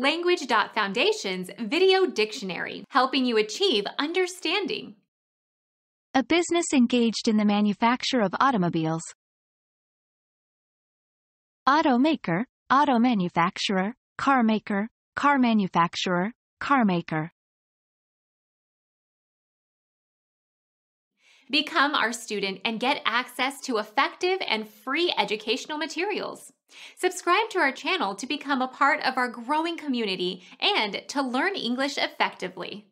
Language.Foundation's Video Dictionary, helping you achieve understanding. A business engaged in the manufacture of automobiles. Automaker, auto manufacturer, car maker, car manufacturer, car maker. Become our student and get access to effective and free educational materials. Subscribe to our channel to become a part of our growing community and to learn English effectively.